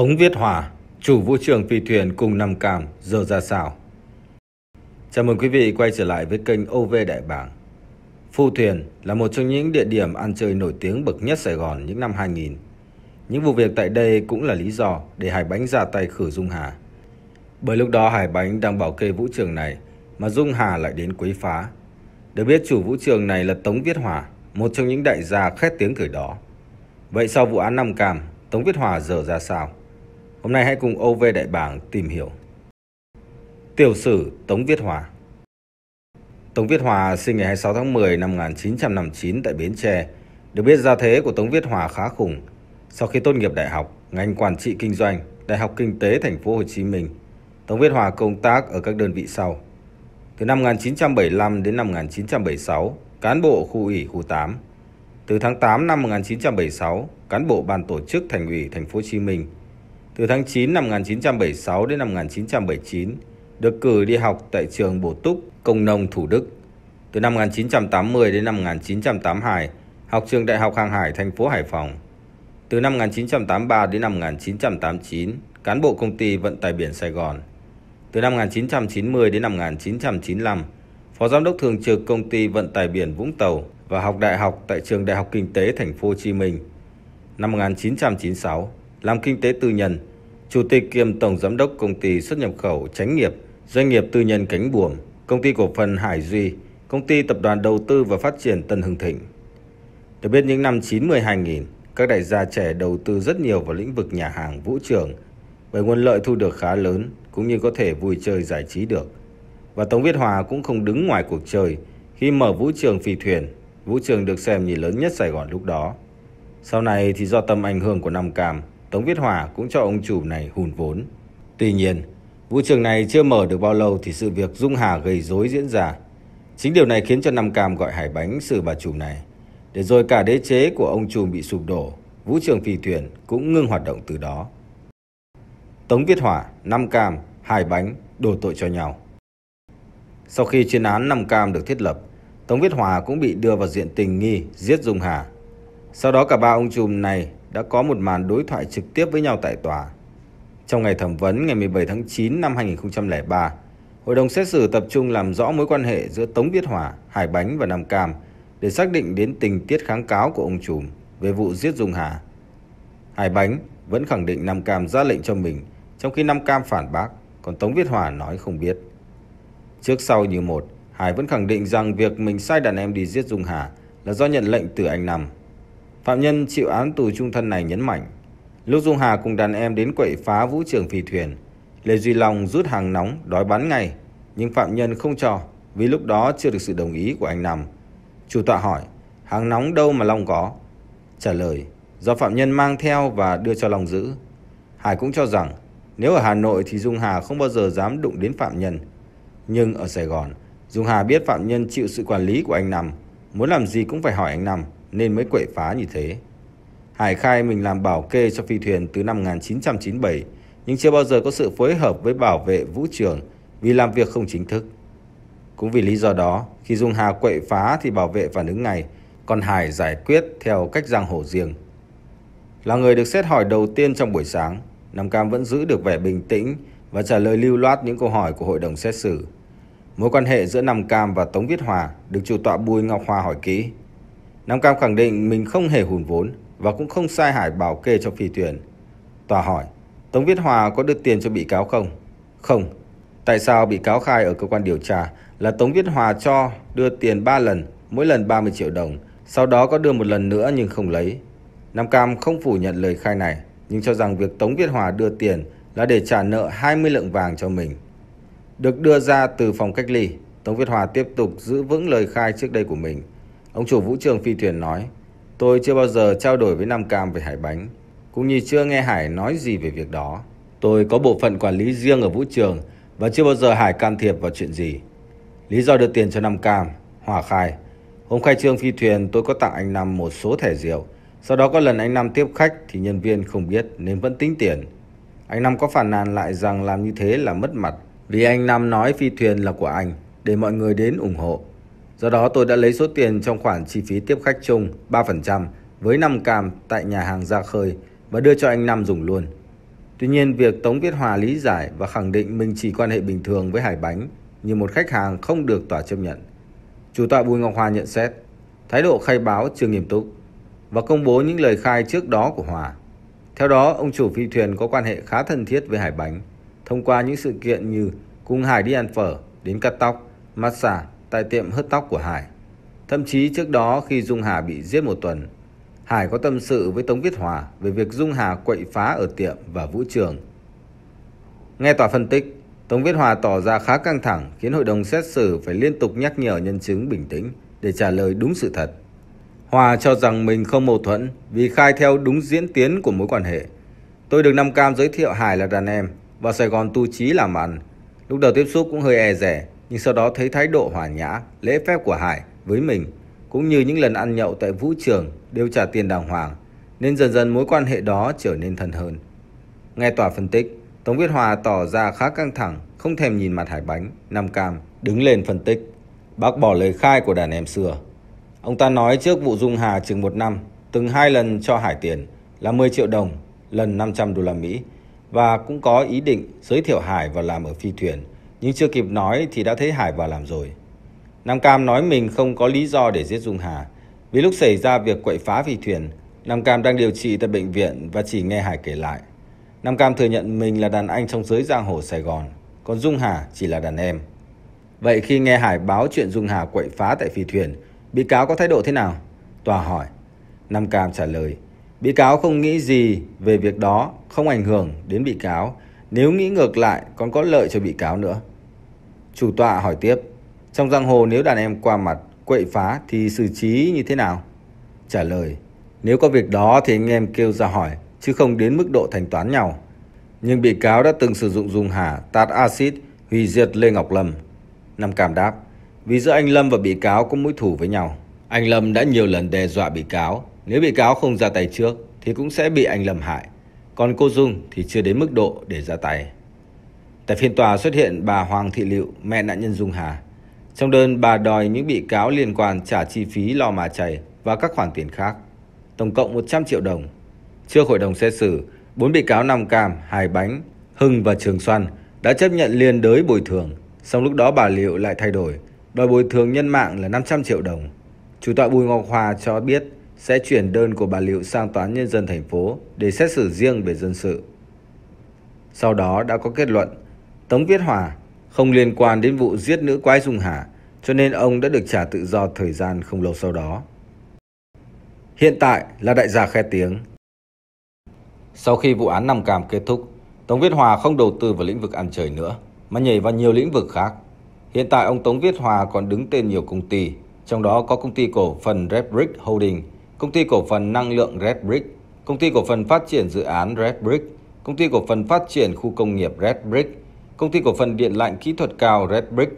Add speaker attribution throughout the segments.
Speaker 1: Tống Viết Hòa, chủ vũ trường phi thuyền cùng năm cam giờ ra sao. Chào mừng quý vị quay trở lại với kênh OV Đại Bảng. Phu thuyền là một trong những địa điểm ăn chơi nổi tiếng bậc nhất Sài Gòn những năm 2000. Những vụ việc tại đây cũng là lý do để Hải Bánh ra tay khử Dung Hà. Bởi lúc đó Hải Bánh đang bảo kê vũ trường này mà Dung Hà lại đến quấy phá. Được biết chủ vũ trường này là Tống Viết Hòa, một trong những đại gia khét tiếng thời đó. Vậy sau vụ án Nam Cam, Tống Viết Hòa giờ ra sao? Hôm nay hãy cùng OV Đại Bảng tìm hiểu Tiểu sử Tống Viết Hòa Tống Viết Hòa sinh ngày 26 tháng 10 năm 1959 tại Bến Tre. Được biết gia thế của Tống Viết Hòa khá khủng. Sau khi tốt nghiệp đại học, ngành quản trị kinh doanh, Đại học Kinh tế Thành phố Hồ Chí Minh, Tống Viết Hòa công tác ở các đơn vị sau. Từ năm 1975 đến năm 1976, cán bộ khu ủy khu 8. Từ tháng 8 năm 1976, cán bộ ban tổ chức Thành ủy Thành phố Hồ Chí Minh – từ tháng 9 năm 1976 đến năm 1979, được cử đi học tại trường Bổ Túc, Công Nông, Thủ Đức. Từ năm 1980 đến năm 1982, học trường Đại học Hàng Hải, thành phố Hải Phòng. Từ năm 1983 đến năm 1989, cán bộ công ty vận tải biển Sài Gòn. Từ năm 1990 đến năm 1995, Phó Giám đốc Thường trực Công ty Vận tải biển Vũng Tàu và học đại học tại Trường Đại học Kinh tế Thành phố Hồ Chí Minh. Năm 1996, làm kinh tế tư nhân, Chủ tịch kiêm Tổng Giám đốc Công ty xuất nhập khẩu Tránh nghiệp, Doanh nghiệp tư nhân Cánh Buồm, Công ty cổ phần Hải Duy, Công ty Tập đoàn Đầu tư và Phát triển Tân Hưng Thịnh. Được biết những năm 90-2000, các đại gia trẻ đầu tư rất nhiều vào lĩnh vực nhà hàng vũ trường bởi nguồn lợi thu được khá lớn cũng như có thể vui chơi giải trí được. Và Tống Viết Hòa cũng không đứng ngoài cuộc chơi khi mở vũ trường phi thuyền, vũ trường được xem như lớn nhất Sài Gòn lúc đó. Sau này thì do tầm ảnh hưởng của Nam Cam, Tống Viết Hòa cũng cho ông chủ này hùn vốn. Tuy nhiên, vũ trường này chưa mở được bao lâu thì sự việc Dung Hà gây rối diễn ra. Chính điều này khiến cho Nam Cam gọi hải bánh xử bà chủ này. Để rồi cả đế chế của ông chủ bị sụp đổ, vũ trường phi thuyền cũng ngưng hoạt động từ đó. Tống Viết Hòa, Nam Cam, Hải Bánh đổ tội cho nhau. Sau khi chuyên án Nam Cam được thiết lập, Tống Viết Hòa cũng bị đưa vào diện tình nghi giết Dung Hà. Sau đó cả ba ông trùm này đã có một màn đối thoại trực tiếp với nhau tại tòa. Trong ngày thẩm vấn ngày 17 tháng 9 năm 2003, Hội đồng xét xử tập trung làm rõ mối quan hệ giữa Tống Viết Hòa, Hải Bánh và Nam Cam để xác định đến tình tiết kháng cáo của ông Trùm về vụ giết Dung Hà. Hải Bánh vẫn khẳng định Nam Cam ra lệnh cho mình, trong khi Nam Cam phản bác, còn Tống Viết Hòa nói không biết. Trước sau như một, Hải vẫn khẳng định rằng việc mình sai đàn em đi giết Dung Hà là do nhận lệnh từ anh Nam. Phạm nhân chịu án tù trung thân này nhấn mạnh, lúc Dung Hà cùng đàn em đến quậy phá vũ trường phi thuyền, Lê Duy Long rút hàng nóng đói bắn ngay, nhưng phạm nhân không cho vì lúc đó chưa được sự đồng ý của anh Nam. Chủ tọa hỏi, hàng nóng đâu mà Long có? Trả lời, do phạm nhân mang theo và đưa cho Long giữ. Hải cũng cho rằng, nếu ở Hà Nội thì Dung Hà không bao giờ dám đụng đến phạm nhân. Nhưng ở Sài Gòn, Dung Hà biết phạm nhân chịu sự quản lý của anh Nam, muốn làm gì cũng phải hỏi anh Nam nên mới quậy phá như thế. Hải khai mình làm bảo kê cho phi thuyền từ năm 1997 nhưng chưa bao giờ có sự phối hợp với bảo vệ vũ trường vì làm việc không chính thức. Cũng vì lý do đó, khi Dung Hà quậy phá thì bảo vệ phản ứng ngay, còn Hải giải quyết theo cách giang hồ riêng. Là người được xét hỏi đầu tiên trong buổi sáng, Nam Cam vẫn giữ được vẻ bình tĩnh và trả lời lưu loát những câu hỏi của hội đồng xét xử. Mối quan hệ giữa Nam Cam và Tống Viết Hòa được chủ tọa Bùi Ngọc Hòa hỏi kỹ. Nam Cam khẳng định mình không hề hùn vốn và cũng không sai Hải bảo kê cho phi thuyền. Tòa hỏi, Tống Viết Hòa có đưa tiền cho bị cáo không? Không. Tại sao bị cáo khai ở cơ quan điều tra là Tống Viết Hòa cho đưa tiền 3 lần, mỗi lần 30 triệu đồng, sau đó có đưa một lần nữa nhưng không lấy. Nam Cam không phủ nhận lời khai này, nhưng cho rằng việc Tống Viết Hòa đưa tiền là để trả nợ 20 lượng vàng cho mình. Được đưa ra từ phòng cách ly, Tống Viết Hòa tiếp tục giữ vững lời khai trước đây của mình – Ông chủ vũ trường phi thuyền nói, tôi chưa bao giờ trao đổi với Nam Cam về hải bánh, cũng như chưa nghe Hải nói gì về việc đó. Tôi có bộ phận quản lý riêng ở vũ trường và chưa bao giờ Hải can thiệp vào chuyện gì. Lý do đưa tiền cho Nam Cam, Hòa khai, hôm khai trương phi thuyền tôi có tặng anh Nam một số thẻ rượu, sau đó có lần anh Nam tiếp khách thì nhân viên không biết nên vẫn tính tiền. Anh Nam có phản nàn lại rằng làm như thế là mất mặt vì anh Nam nói phi thuyền là của anh để mọi người đến ủng hộ. Do đó tôi đã lấy số tiền trong khoản chi phí tiếp khách chung 3% với 5 cam tại nhà hàng ra khơi và đưa cho anh Nam dùng luôn. Tuy nhiên, việc Tống Viết Hòa lý giải và khẳng định mình chỉ quan hệ bình thường với Hải Bánh như một khách hàng không được tòa chấp nhận. Chủ tọa Bùi Ngọc Hòa nhận xét, thái độ khai báo chưa nghiêm túc và công bố những lời khai trước đó của Hòa. Theo đó, ông chủ phi thuyền có quan hệ khá thân thiết với Hải Bánh thông qua những sự kiện như cùng Hải đi ăn phở, đến cắt tóc, massage tại tiệm hớt tóc của Hải. Thậm chí trước đó khi Dung Hà bị giết một tuần, Hải có tâm sự với Tống Viết Hòa về việc Dung Hà quậy phá ở tiệm và vũ trường. Nghe tòa phân tích, Tống Viết Hòa tỏ ra khá căng thẳng khiến hội đồng xét xử phải liên tục nhắc nhở nhân chứng bình tĩnh để trả lời đúng sự thật. Hòa cho rằng mình không mâu thuẫn vì khai theo đúng diễn tiến của mối quan hệ. Tôi được Nam Cam giới thiệu Hải là đàn em và Sài Gòn tu trí làm ăn. Lúc đầu tiếp xúc cũng hơi e rẻ nhưng sau đó thấy thái độ hòa nhã, lễ phép của Hải với mình, cũng như những lần ăn nhậu tại vũ trường đều trả tiền đàng hoàng, nên dần dần mối quan hệ đó trở nên thân hơn. Nghe tòa phân tích, Tống Viết Hòa tỏ ra khá căng thẳng, không thèm nhìn mặt Hải Bánh, Nam Cam, đứng lên phân tích. Bác bỏ lời khai của đàn em xưa. Ông ta nói trước vụ Dung Hà chừng một năm, từng hai lần cho Hải tiền là 10 triệu đồng, lần 500 đô la Mỹ và cũng có ý định giới thiệu Hải vào làm ở phi thuyền nhưng chưa kịp nói thì đã thấy Hải vào làm rồi. Nam Cam nói mình không có lý do để giết Dung Hà. Vì lúc xảy ra việc quậy phá phi thuyền, Nam Cam đang điều trị tại bệnh viện và chỉ nghe Hải kể lại. Nam Cam thừa nhận mình là đàn anh trong giới giang hồ Sài Gòn, còn Dung Hà chỉ là đàn em. Vậy khi nghe Hải báo chuyện Dung Hà quậy phá tại phi thuyền, bị cáo có thái độ thế nào? Tòa hỏi. Nam Cam trả lời, bị cáo không nghĩ gì về việc đó, không ảnh hưởng đến bị cáo. Nếu nghĩ ngược lại còn có lợi cho bị cáo nữa. Chủ tọa hỏi tiếp, trong giang hồ nếu đàn em qua mặt, quậy phá thì xử trí như thế nào? Trả lời, nếu có việc đó thì anh em kêu ra hỏi, chứ không đến mức độ thanh toán nhau. Nhưng bị cáo đã từng sử dụng dùng hả tạt axit hủy diệt Lê Ngọc Lâm. Năm Cảm đáp, vì giữa anh Lâm và bị cáo có mối thù với nhau. Anh Lâm đã nhiều lần đe dọa bị cáo, nếu bị cáo không ra tay trước thì cũng sẽ bị anh Lâm hại. Còn cô Dung thì chưa đến mức độ để ra tay. Tại phiên tòa xuất hiện bà Hoàng Thị Liệu, mẹ nạn nhân Dung Hà. Trong đơn bà đòi những bị cáo liên quan trả chi phí lo mà chảy và các khoản tiền khác, tổng cộng 100 triệu đồng. Trước hội đồng xét xử, bốn bị cáo Nam Cam, Hải Bánh, Hưng và Trường Xuân đã chấp nhận liên đới bồi thường. Sau lúc đó bà Liệu lại thay đổi, đòi bồi thường nhân mạng là 500 triệu đồng. Chủ tọa Bùi Ngọc Hòa cho biết sẽ chuyển đơn của bà Liệu sang Tòa án Nhân dân thành phố để xét xử riêng về dân sự. Sau đó đã có kết luận Tống Viết Hòa không liên quan đến vụ giết nữ quái Dung Hà, cho nên ông đã được trả tự do thời gian không lâu sau đó. Hiện tại là đại gia khe tiếng. Sau khi vụ án nằm càm kết thúc, Tống Viết Hòa không đầu tư vào lĩnh vực ăn chơi nữa, mà nhảy vào nhiều lĩnh vực khác. Hiện tại ông Tống Viết Hòa còn đứng tên nhiều công ty, trong đó có công ty cổ phần Red Brick Holding, công ty cổ phần năng lượng Red Brick, công ty cổ phần phát triển dự án Red Brick, công ty cổ phần phát triển khu công nghiệp Red Brick, Công ty cổ phần điện lạnh kỹ thuật cao Red Brick,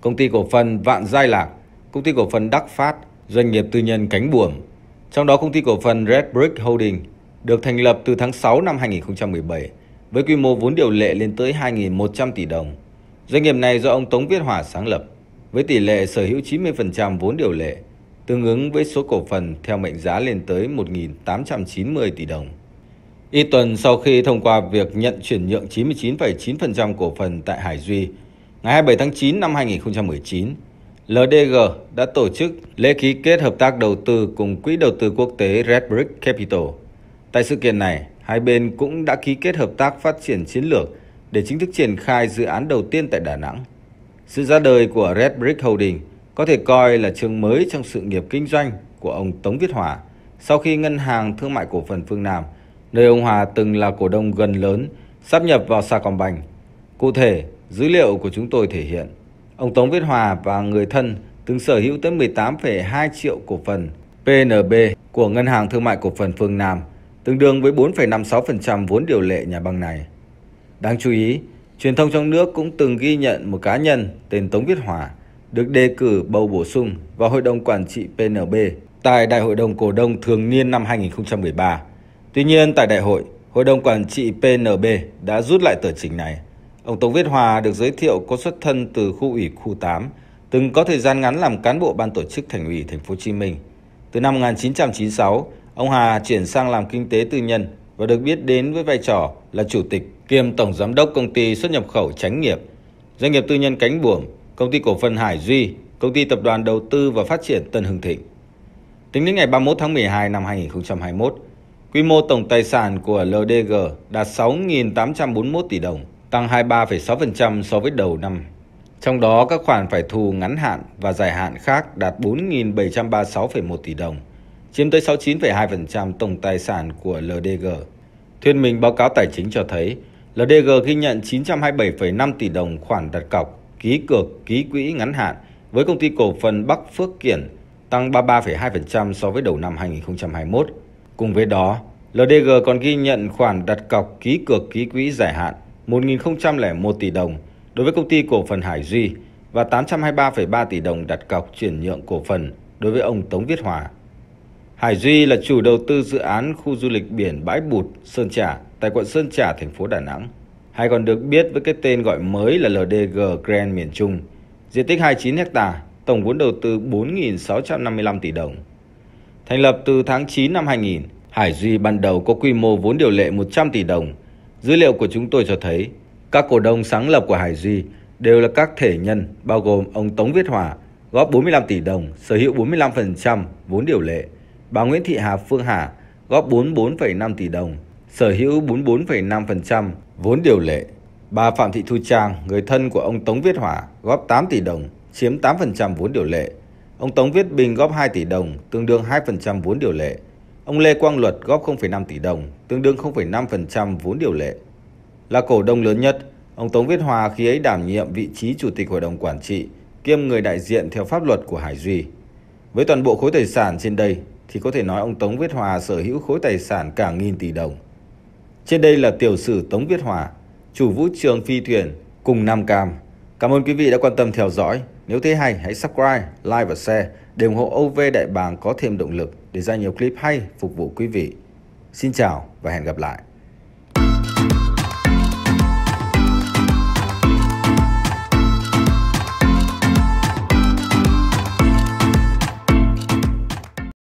Speaker 1: Công ty cổ phần Vạn Giai Lạc, Công ty cổ phần Đắc Phát, doanh nghiệp tư nhân Cánh Buồm. Trong đó công ty cổ phần Red Brick Holding được thành lập từ tháng 6 năm 2017 với quy mô vốn điều lệ lên tới 2.100 tỷ đồng. Doanh nghiệp này do ông Tống Viết Hòa sáng lập với tỷ lệ sở hữu 90% vốn điều lệ, tương ứng với số cổ phần theo mệnh giá lên tới 1.890 tỷ đồng. Y tuần sau khi thông qua việc nhận chuyển nhượng 99,9% cổ phần tại Hải Duy, ngày 27 tháng 9 năm 2019, LDG đã tổ chức lễ ký kết hợp tác đầu tư cùng Quỹ đầu tư quốc tế Red Brick Capital. Tại sự kiện này, hai bên cũng đã ký kết hợp tác phát triển chiến lược để chính thức triển khai dự án đầu tiên tại Đà Nẵng. Sự ra đời của Red Brick Holding có thể coi là chương mới trong sự nghiệp kinh doanh của ông Tống Viết Hòa sau khi Ngân hàng Thương mại Cổ phần Phương Nam – nơi ông Hòa từng là cổ đông gần lớn, sắp nhập vào Sacombank. Cụ thể, dữ liệu của chúng tôi thể hiện, ông Tống Viết Hòa và người thân từng sở hữu tới 18,2 triệu cổ phần PNB của Ngân hàng Thương mại Cổ phần Phương Nam, tương đương với 4,56% vốn điều lệ nhà băng này. Đáng chú ý, truyền thông trong nước cũng từng ghi nhận một cá nhân tên Tống Viết Hòa được đề cử bầu bổ sung vào Hội đồng Quản trị PNB tại Đại hội đồng Cổ đông Thường niên năm 2013. Tuy nhiên, tại đại hội, Hội đồng Quản trị PNB đã rút lại tờ trình này. Ông Tống Viết Hòa được giới thiệu có xuất thân từ khu ủy khu 8, từng có thời gian ngắn làm cán bộ ban tổ chức thành ủy thành phố Hồ Chí Minh. Từ năm 1996, ông Hà chuyển sang làm kinh tế tư nhân và được biết đến với vai trò là chủ tịch kiêm tổng giám đốc công ty xuất nhập khẩu Tránh nghiệp, doanh nghiệp tư nhân Cánh Buồm, công ty cổ phần Hải Duy, công ty tập đoàn đầu tư và phát triển Tân Hưng Thịnh. Tính đến ngày 31 tháng 12 năm 2021, Quy mô tổng tài sản của LDG đạt 6.841 tỷ đồng, tăng 23,6% so với đầu năm. Trong đó các khoản phải thu ngắn hạn và dài hạn khác đạt 4.736,1 tỷ đồng, chiếm tới 69,2% tổng tài sản của LDG. Thuyên minh báo cáo tài chính cho thấy, LDG ghi nhận 927,5 tỷ đồng khoản đặt cọc, ký cược, ký quỹ ngắn hạn với công ty cổ phần Bắc Phước Kiển, tăng 33,2% so với đầu năm 2021 Cùng với đó, LDG còn ghi nhận khoản đặt cọc ký cược ký quỹ giải hạn 1.001 tỷ đồng đối với công ty cổ phần Hải Duy và 823,3 tỷ đồng đặt cọc chuyển nhượng cổ phần đối với ông Tống Viết Hòa. Hải Duy là chủ đầu tư dự án khu du lịch biển Bãi Bụt, Sơn Trà tại quận Sơn Trà, thành phố Đà Nẵng, hay còn được biết với cái tên gọi mới là LDG Grand miền Trung, diện tích 29 ha, tổng vốn đầu tư 4.655 tỷ đồng. Thành lập từ tháng 9 năm 2000, Hải Duy ban đầu có quy mô vốn điều lệ 100 tỷ đồng. Dữ liệu của chúng tôi cho thấy, các cổ đông sáng lập của Hải Duy đều là các thể nhân bao gồm ông Tống Viết Hòa góp 45 tỷ đồng, sở hữu 45% vốn điều lệ. Bà Nguyễn Thị Hà Phương Hà góp 44,5 tỷ đồng, sở hữu 44,5% vốn điều lệ. Bà Phạm Thị Thu Trang, người thân của ông Tống Viết Hòa, góp 8 tỷ đồng, chiếm 8% vốn điều lệ. Ông Tống Viết Bình góp 2 tỷ đồng, tương đương 2% vốn điều lệ. Ông Lê Quang Luật góp 0,5 tỷ đồng, tương đương 0,5% vốn điều lệ. Là cổ đông lớn nhất, ông Tống Viết Hòa khi ấy đảm nhiệm vị trí chủ tịch hội đồng quản trị, kiêm người đại diện theo pháp luật của Hải Duy. Với toàn bộ khối tài sản trên đây thì có thể nói ông Tống Viết Hòa sở hữu khối tài sản cả nghìn tỷ đồng. Trên đây là tiểu sử Tống Viết Hòa, chủ vũ trường phi thuyền cùng Nam Cam. Cảm ơn quý vị đã quan tâm theo dõi. Nếu thấy hay, hãy subscribe, like và share để ủng hộ OV Đại Bàng có thêm động lực để ra nhiều clip hay phục vụ quý vị. Xin chào và hẹn gặp lại.